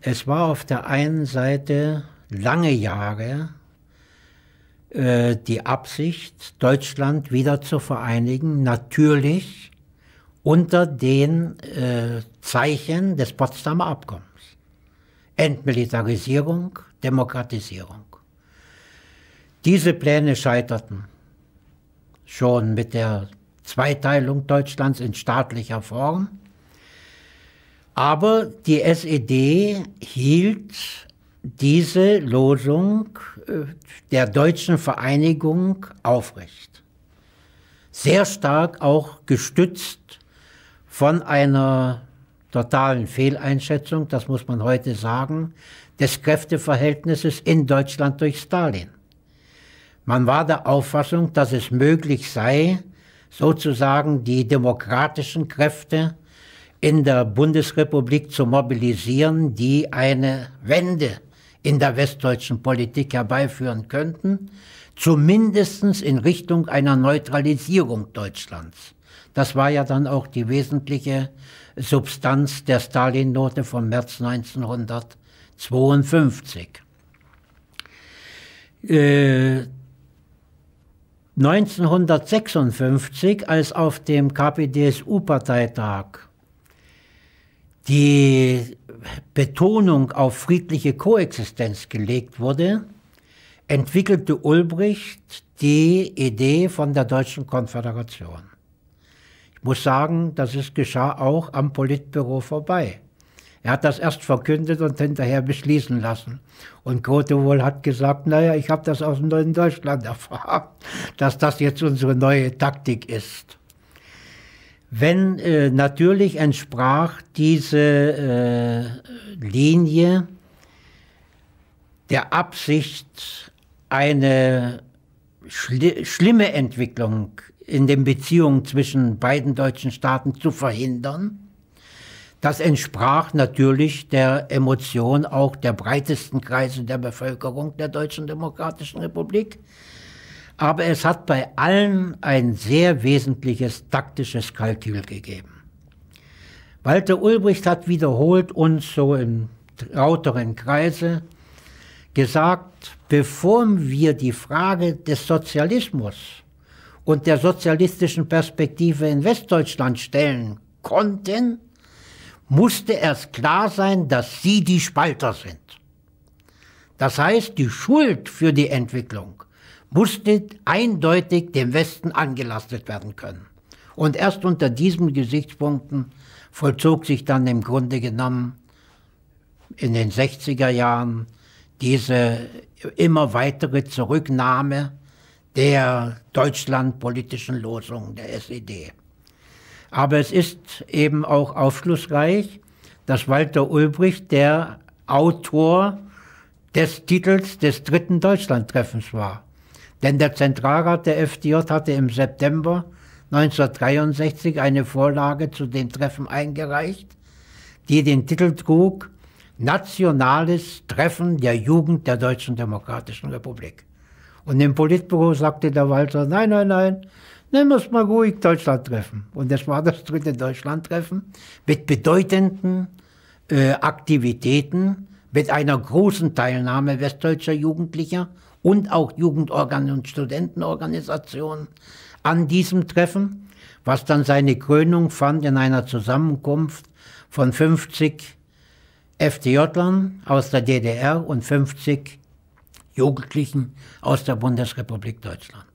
Es war auf der einen Seite lange Jahre äh, die Absicht, Deutschland wieder zu vereinigen, natürlich unter den äh, Zeichen des Potsdamer Abkommens. Entmilitarisierung, Demokratisierung. Diese Pläne scheiterten schon mit der Zweiteilung Deutschlands in staatlicher Form aber die SED hielt diese Losung äh, der deutschen Vereinigung aufrecht. Sehr stark auch gestützt von einer totalen Fehleinschätzung, das muss man heute sagen, des Kräfteverhältnisses in Deutschland durch Stalin. Man war der Auffassung, dass es möglich sei, sozusagen die demokratischen Kräfte in der Bundesrepublik zu mobilisieren, die eine Wende in der westdeutschen Politik herbeiführen könnten, zumindest in Richtung einer Neutralisierung Deutschlands. Das war ja dann auch die wesentliche Substanz der Stalin-Note vom März 1952. Äh, 1956, als auf dem KPDSU-Parteitag die Betonung auf friedliche Koexistenz gelegt wurde, entwickelte Ulbricht die Idee von der deutschen Konföderation. Ich muss sagen, das ist, geschah auch am Politbüro vorbei. Er hat das erst verkündet und hinterher beschließen lassen. Und Grote wohl hat gesagt, naja, ich habe das aus dem neuen Deutschland erfahren, dass das jetzt unsere neue Taktik ist. Wenn äh, natürlich entsprach diese äh, Linie der Absicht, eine schli schlimme Entwicklung in den Beziehungen zwischen beiden deutschen Staaten zu verhindern. Das entsprach natürlich der Emotion auch der breitesten Kreise der Bevölkerung der Deutschen Demokratischen Republik aber es hat bei allen ein sehr wesentliches taktisches Kalkül gegeben. Walter Ulbricht hat wiederholt uns so im lauteren Kreise gesagt, bevor wir die Frage des Sozialismus und der sozialistischen Perspektive in Westdeutschland stellen konnten, musste erst klar sein, dass sie die Spalter sind. Das heißt, die Schuld für die Entwicklung musste eindeutig dem Westen angelastet werden können. Und erst unter diesen Gesichtspunkten vollzog sich dann im Grunde genommen in den 60er Jahren diese immer weitere Zurücknahme der deutschlandpolitischen Losung der SED. Aber es ist eben auch aufschlussreich, dass Walter Ulbricht der Autor des Titels des dritten Deutschlandtreffens war. Denn der Zentralrat der FDJ hatte im September 1963 eine Vorlage zu dem Treffen eingereicht, die den Titel trug Nationales Treffen der Jugend der Deutschen Demokratischen Republik. Und im Politbüro sagte der Walzer, nein, nein, nein, nehmen wir es mal ruhig Deutschland treffen. Und das war das dritte Deutschlandtreffen mit bedeutenden äh, Aktivitäten, mit einer großen Teilnahme westdeutscher Jugendlicher und auch Jugendorgan und Studentenorganisationen an diesem Treffen, was dann seine Krönung fand in einer Zusammenkunft von 50 FDJlern aus der DDR und 50 Jugendlichen aus der Bundesrepublik Deutschland.